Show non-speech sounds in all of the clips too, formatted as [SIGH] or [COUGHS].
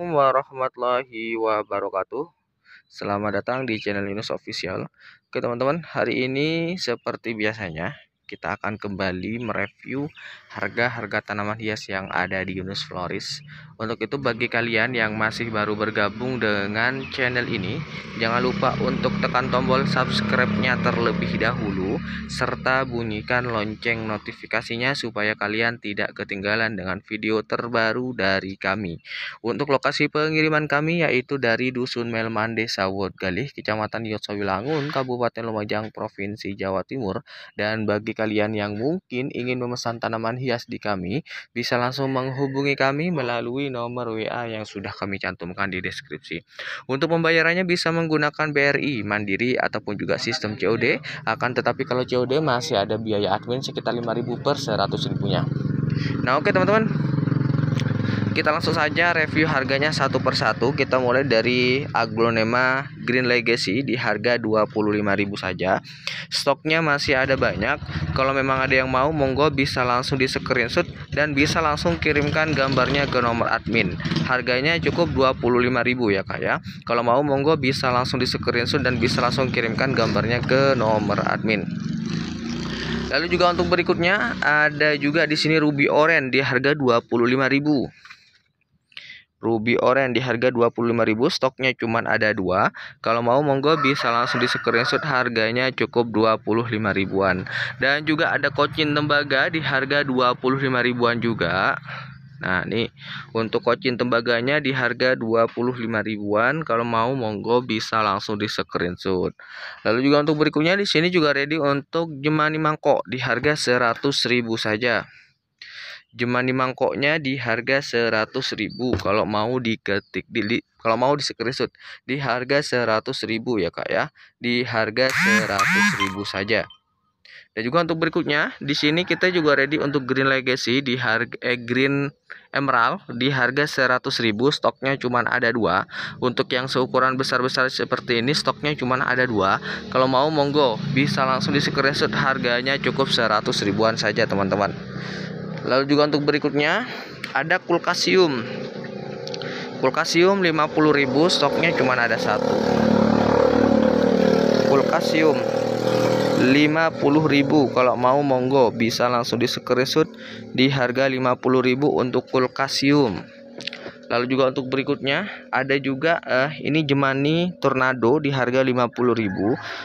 Assalamualaikum warahmatullahi wabarakatuh Selamat datang di channel Linux Official Oke teman-teman, hari ini seperti biasanya kita akan kembali mereview harga-harga tanaman hias yang ada di Yunus Floris. Untuk itu bagi kalian yang masih baru bergabung dengan channel ini, jangan lupa untuk tekan tombol subscribe-nya terlebih dahulu serta bunyikan lonceng notifikasinya supaya kalian tidak ketinggalan dengan video terbaru dari kami. Untuk lokasi pengiriman kami yaitu dari Dusun Melman Desa Wodgalih, Kecamatan Yosowilangun, Kabupaten Lumajang, Provinsi Jawa Timur dan bagi Kalian yang mungkin ingin memesan tanaman hias di kami bisa langsung menghubungi kami melalui nomor WA yang sudah kami cantumkan di deskripsi. Untuk pembayarannya bisa menggunakan BRI, Mandiri ataupun juga sistem COD. Akan tetapi kalau COD masih ada biaya admin sekitar 5.000 per 100 ribunya. Nah, oke okay, teman-teman kita langsung saja review harganya satu persatu kita mulai dari aglonema green legacy di harga 25.000 saja stoknya masih ada banyak kalau memang ada yang mau monggo bisa langsung di screenshot dan bisa langsung kirimkan gambarnya ke nomor admin harganya cukup 25.000 ya kak ya kalau mau monggo bisa langsung di screenshot dan bisa langsung kirimkan gambarnya ke nomor admin Lalu juga untuk berikutnya ada juga di sini ruby orange di harga 25.000 ruby orange di harga 25.000 stoknya cuma ada dua kalau mau monggo bisa langsung di screenshot harganya cukup 25 ribuan dan juga ada kocin tembaga di harga 25 ribuan juga Nah, ini untuk kocin tembaganya di harga 25 ribuan. Kalau mau monggo bisa langsung di screenshot. Lalu juga untuk berikutnya di sini juga ready untuk jemani mangkok di harga 100 ribu saja. Jemani mangkoknya di harga 100.000 kalau mau diketik di, di kalau mau di screenshot di harga 100.000 ya Kak ya. Di harga 100.000 saja. Dan juga untuk berikutnya, di sini kita juga ready untuk Green Legacy di harga eh, Green Emerald di harga 100.000, stoknya cuma ada dua. Untuk yang seukuran besar-besar seperti ini stoknya cuma ada dua. Kalau mau monggo bisa langsung di screenshot harganya cukup 100 ribuan saja teman-teman. Lalu juga untuk berikutnya ada kulkasium. Kulkasium 50.000 stoknya cuma ada satu. Kulkasium 50.000 kalau mau monggo bisa langsung di screenshot di harga 50.000 untuk kulkasium. Lalu juga untuk berikutnya ada juga eh, ini jemani tornado di harga 50.000.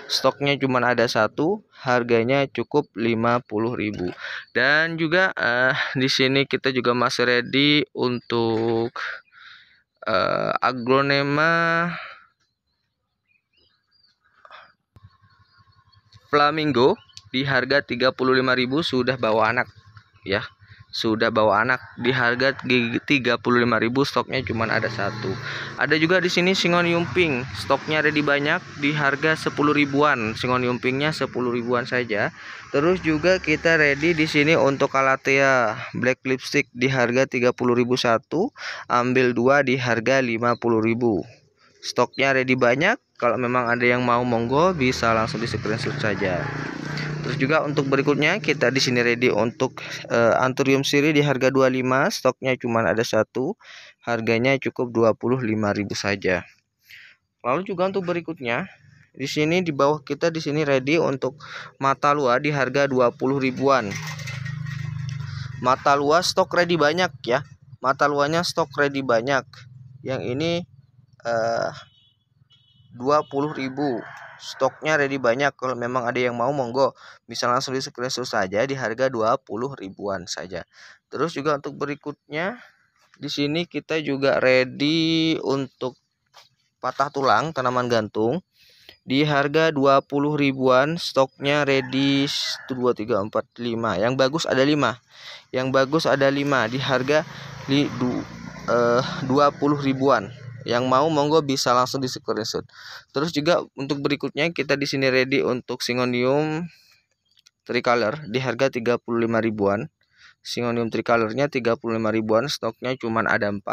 Stoknya cuma ada satu, harganya cukup 50.000. Dan juga eh, di sini kita juga masih ready untuk eh, agronema flamingo di harga 35.000 sudah bawa anak ya sudah bawa anak di harga 35.000 stoknya cuma ada satu ada juga di sini singon yumping stoknya ready banyak di harga 10 ribuan singon yumpingnya 10 ribuan saja terus juga kita ready di sini untuk kalatea black lipstick di harga 30.000 satu ambil dua di harga 50.000 stoknya ready banyak kalau memang ada yang mau monggo bisa langsung di screenshot saja Terus juga untuk berikutnya kita di sini ready untuk uh, eh, anthurium siri di harga 25, stoknya cuma ada satu, harganya cukup 25.000 saja. Lalu juga untuk berikutnya di sini di bawah kita di sini ready untuk mata lua di harga 20 ribuan. Mata lua stok ready banyak ya. Mata luanya stok ready banyak. Yang ini eh uh, 20 ribu stoknya ready banyak kalau memang ada yang mau monggo bisa langsung di screenshot saja di harga 20 ribuan saja terus juga untuk berikutnya di sini kita juga ready untuk patah tulang tanaman gantung di harga 20 ribuan stoknya ready 1 2 3 4 5 yang bagus ada 5 yang bagus ada 5 di harga di 20 eh, ribuan yang iya. mau monggo bisa langsung di screenshot. Terus juga untuk berikutnya kita di sini ready untuk singonium tricolor di harga 35 ribuan. Singonium tricolornya 35 ribuan, stoknya cuma ada 4.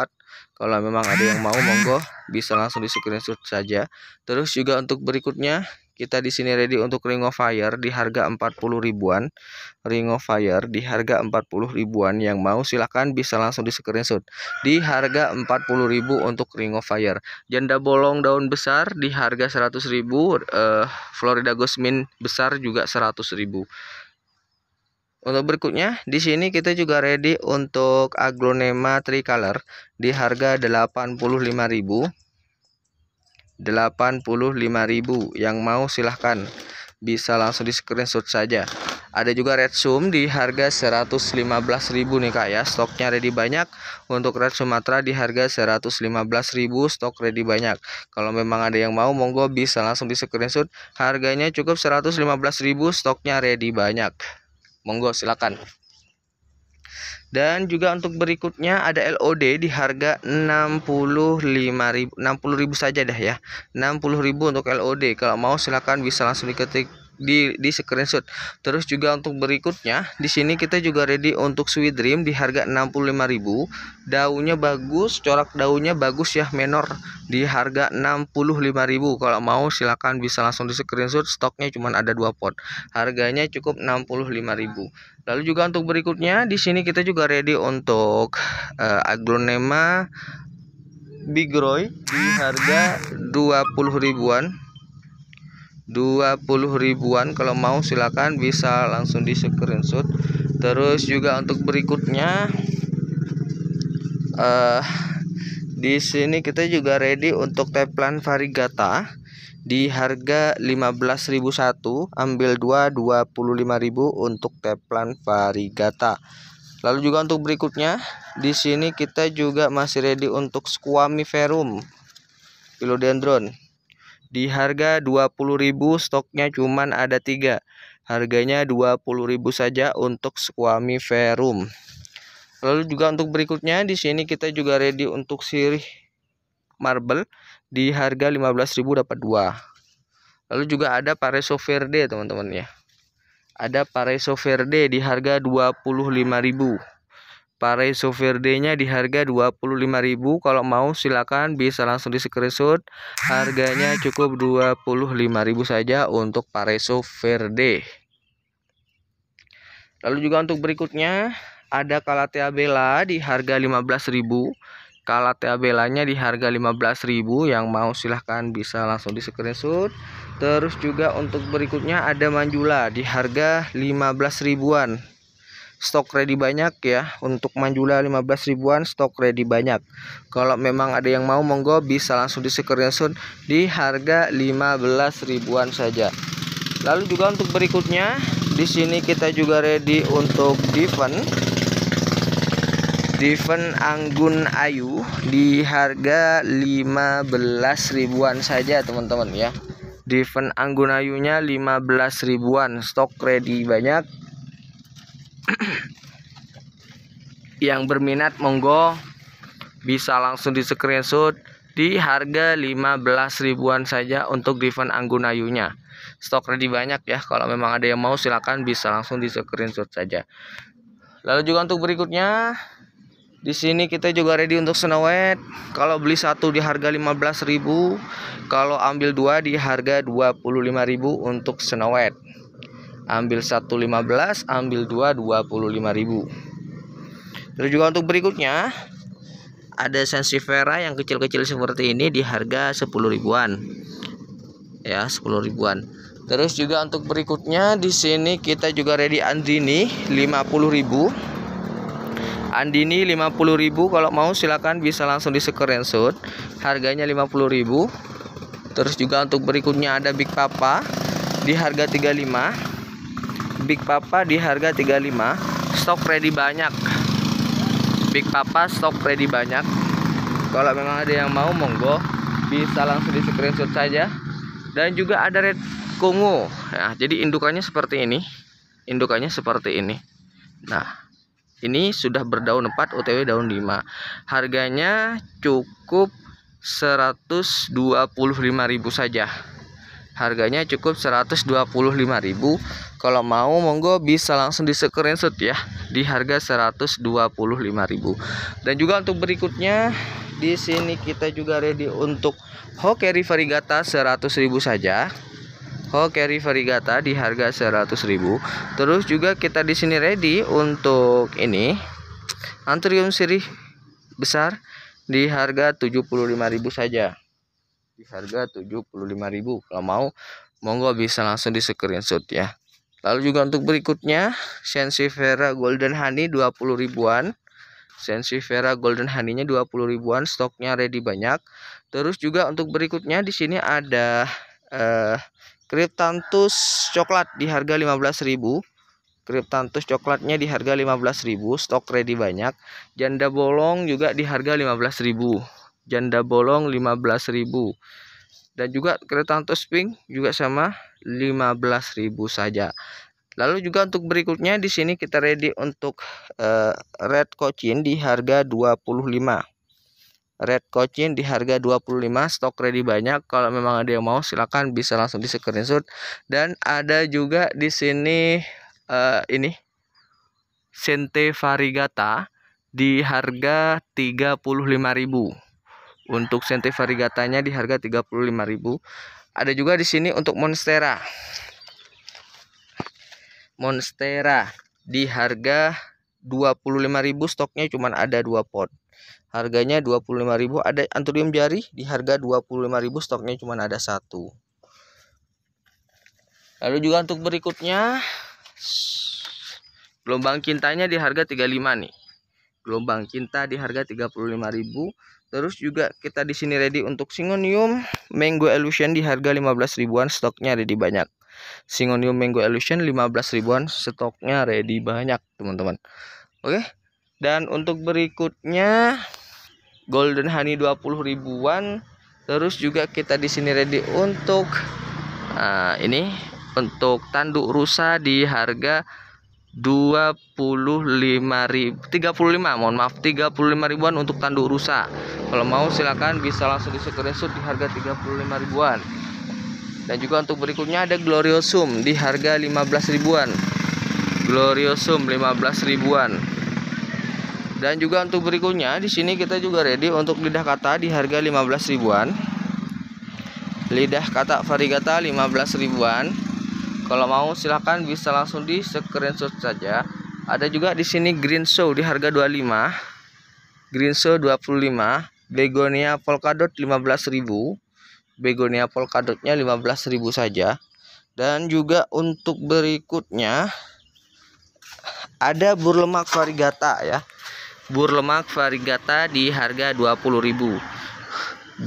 Kalau memang ada yang mau monggo bisa langsung di screenshot saja. Terus juga untuk berikutnya kita di sini ready untuk Ring of Fire di harga 40 ribuan. Ring of Fire di harga 40 ribuan yang mau silahkan bisa langsung di screenshot. Di harga 40 ribu untuk Ring of Fire. Janda bolong daun besar di harga 100 ribu. Uh, Florida Gosmin besar juga 100 ribu. Untuk berikutnya, di sini kita juga ready untuk aglonema tricolor di harga ribu. 85.000 yang mau silahkan bisa langsung di screenshot saja ada juga red zoom di harga 115.000 nih kak ya stoknya ready banyak untuk red Sumatera di harga 115.000 stok ready banyak kalau memang ada yang mau monggo bisa langsung di screenshot harganya cukup 115.000 stoknya ready banyak monggo silakan dan juga untuk berikutnya ada LOD di harga ribu 65.000 ribu saja dah ya. ribu untuk LOD. Kalau mau silahkan bisa langsung diketik di di screenshot. Terus juga untuk berikutnya di sini kita juga ready untuk sweet dream di harga 65.000. Daunnya bagus, corak daunnya bagus ya menor di harga 65.000. Kalau mau silakan bisa langsung di screenshot, stoknya cuma ada dua pot. Harganya cukup 65.000. Lalu juga untuk berikutnya di sini kita juga ready untuk uh, aglonema bigroy di harga 20 ribuan 20 ribuan kalau mau silakan bisa langsung di screenshot terus juga untuk berikutnya uh, di sini kita juga ready untuk teplan varigata di harga 15.001 ambil 2 25.000 untuk teplan varigata lalu juga untuk berikutnya di sini kita juga masih ready untuk squamiferum philodendron di harga 20.000 stoknya cuman ada tiga Harganya 20.000 saja untuk Squami Verum. Lalu juga untuk berikutnya di sini kita juga ready untuk sirih marble di harga 15.000 dapat dua Lalu juga ada Pareso Verde teman-teman ya. Ada Pareso Verde di harga 25.000. Paraiso Verde-nya di harga 25.000. Kalau mau silakan bisa langsung di screenshot. Harganya cukup 25.000 saja untuk Paraiso Verde. Lalu juga untuk berikutnya ada Calathea Bella di harga 15.000. Calathea Bellanya di harga 15.000 yang mau silahkan bisa langsung di screenshot. Terus juga untuk berikutnya ada Manjula di harga 15 ribuan stok ready banyak ya untuk manjula 15 ribuan stok ready banyak kalau memang ada yang mau monggo bisa langsung di screenshot di harga 15 ribuan saja lalu juga untuk berikutnya di sini kita juga ready untuk diven diven anggun ayu di harga 15 ribuan saja teman-teman ya diven anggun ayunya 15 ribuan stok ready banyak [COUGHS] yang berminat monggo bisa langsung di screenshot di harga 15 ribuan saja untuk Divan Anggunayunya. Stok ready banyak ya. Kalau memang ada yang mau silahkan bisa langsung di screenshot saja. Lalu juga untuk berikutnya di sini kita juga ready untuk Snow White. Kalau beli satu di harga ribu, kalau ambil dua di harga ribu untuk Snow White ambil 115 ambil 2 ribu. terus juga untuk berikutnya ada sensifera yang kecil-kecil seperti ini di harga 10 ribuan ya 10 ribuan terus juga untuk berikutnya di sini kita juga ready andini 50 ribu Andini ribu. kalau mau silahkan bisa langsung di screenshot harganya ribu. terus juga untuk berikutnya ada Big Papa di harga 35 Big Papa di harga 35 stok ready banyak Big Papa stok ready banyak kalau memang ada yang mau monggo bisa langsung di screenshot saja dan juga ada red kungu nah jadi indukannya seperti ini indukannya seperti ini nah ini sudah berdaun 4 OTW daun 5 harganya cukup 125.000 saja Harganya cukup 125.000. Kalau mau monggo bisa langsung di screenshot ya di harga 125.000. Dan juga untuk berikutnya di sini kita juga ready untuk Hoke Riverigata 100.000 saja. Hoke Riverigata di harga 100.000. Terus juga kita di sini ready untuk ini Antrium sirih besar di harga 75.000 saja di harga 75.000 kalau mau monggo bisa langsung di screenshot ya lalu juga untuk berikutnya Sensifera Golden Honey 20 ribuan Sensifera Golden Honey-nya 20 ribuan stoknya ready banyak terus juga untuk berikutnya di sini ada eh, kriptantus coklat di harga 15.000 Kriptantus coklatnya di harga 15.000, stok ready banyak. Janda bolong juga di harga 15.000 janda bolong 15.000 dan juga kereta untuk spring juga sama 15.000 saja Lalu juga untuk berikutnya di sini kita ready untuk uh, red cochin di harga 25. Red cochin di harga 25 stok ready banyak. Kalau memang ada yang mau silakan bisa langsung di screenshot dan ada juga di sini uh, ini Sente Varigata di harga 35.000. Untuk senti varigatanya di harga 35.000. Ada juga di sini untuk monstera. Monstera di harga 25.000 stoknya cuma ada 2 pot. Harganya 25.000 ada anthurium jari di harga 25.000 stoknya cuma ada satu. Lalu juga untuk berikutnya gelombang cintanya di harga 35 nih. Gelombang cinta di harga 35.000 Terus juga kita di sini ready untuk singonium, Mango Illusion di harga 15 ribuan stoknya ready banyak. Singonium Mango Illusion 15 ribuan stoknya ready banyak, teman-teman. Oke. Dan untuk berikutnya Golden Honey 20 ribuan. Terus juga kita di sini ready untuk uh, ini untuk tanduk rusa di harga 25 ribu 35 mohon maaf 35 ribuan untuk tanduk rusa kalau mau silahkan bisa langsung di screenshot di harga 35 ribuan dan juga untuk berikutnya ada gloriosum di harga 15 ribuan gloriosum 15 ribuan dan juga untuk berikutnya di sini kita juga ready untuk lidah kata di harga 15 ribuan lidah kata varigata 15 ribuan kalau mau silahkan bisa langsung di screenshot saja. Ada juga di sini green show di harga 25. Green show 25, begonia polkadot 15.000. Begonia polkadotnya 15.000 saja. Dan juga untuk berikutnya ada burlemak varigata ya. Burlemak varigata di harga 20.000.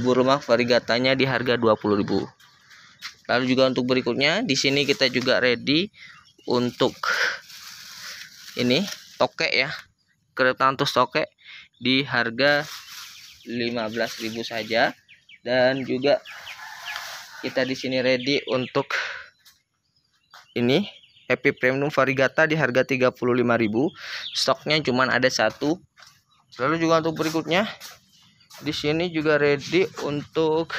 Burlemak varigatanya di harga 20.000 lalu juga untuk berikutnya di sini kita juga ready untuk ini tokek ya kereta kretantus tokek di harga 15.000 saja dan juga kita di sini ready untuk ini Happy Premium Varigata di harga 35.000 stoknya cuma ada satu lalu juga untuk berikutnya di sini juga ready untuk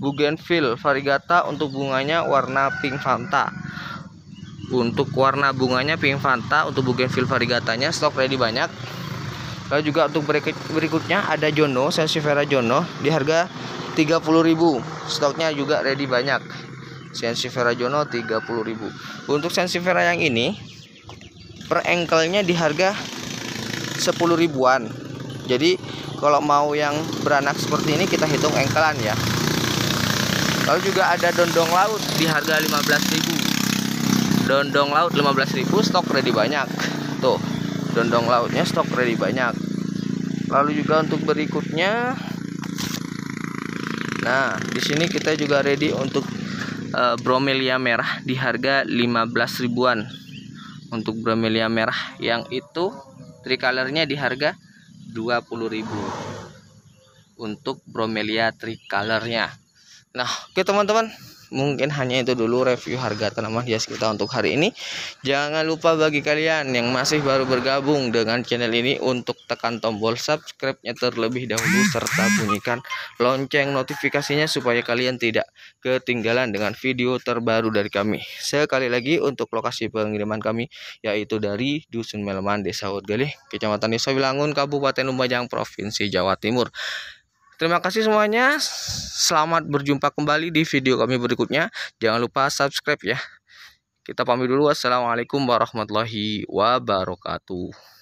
Bougainville variegata untuk bunganya warna pink Fanta. Untuk warna bunganya pink Fanta untuk Bougainville variegatanya stok ready banyak. Lalu juga untuk berikut, berikutnya ada Jono, sensivera Jono di harga 30.000. Stoknya juga ready banyak. Sensivera Jono 30.000. Untuk sensivera yang ini per engkelnya di harga 10 ribuan. Jadi kalau mau yang beranak seperti ini kita hitung engkelan ya lalu juga ada dondong laut di harga 15.000 dondong laut 15.000 stok ready banyak tuh dondong lautnya stok ready banyak lalu juga untuk berikutnya nah di sini kita juga ready untuk uh, bromelia merah di harga 15 ribuan untuk bromelia merah yang itu tricolornya di harga 20.000 untuk bromelia tricolornya Nah, oke okay, teman-teman, mungkin hanya itu dulu review harga tanaman hias kita untuk hari ini. Jangan lupa bagi kalian yang masih baru bergabung dengan channel ini untuk tekan tombol subscribe-nya terlebih dahulu serta bunyikan lonceng notifikasinya supaya kalian tidak ketinggalan dengan video terbaru dari kami. Sekali lagi untuk lokasi pengiriman kami yaitu dari Dusun Meleman, Desa Udgalih, Kecamatan Desa Wilangun, Kabupaten Lumajang, Provinsi Jawa Timur. Terima kasih semuanya. Selamat berjumpa kembali di video kami berikutnya. Jangan lupa subscribe ya. Kita pamit dulu. Assalamualaikum warahmatullahi wabarakatuh.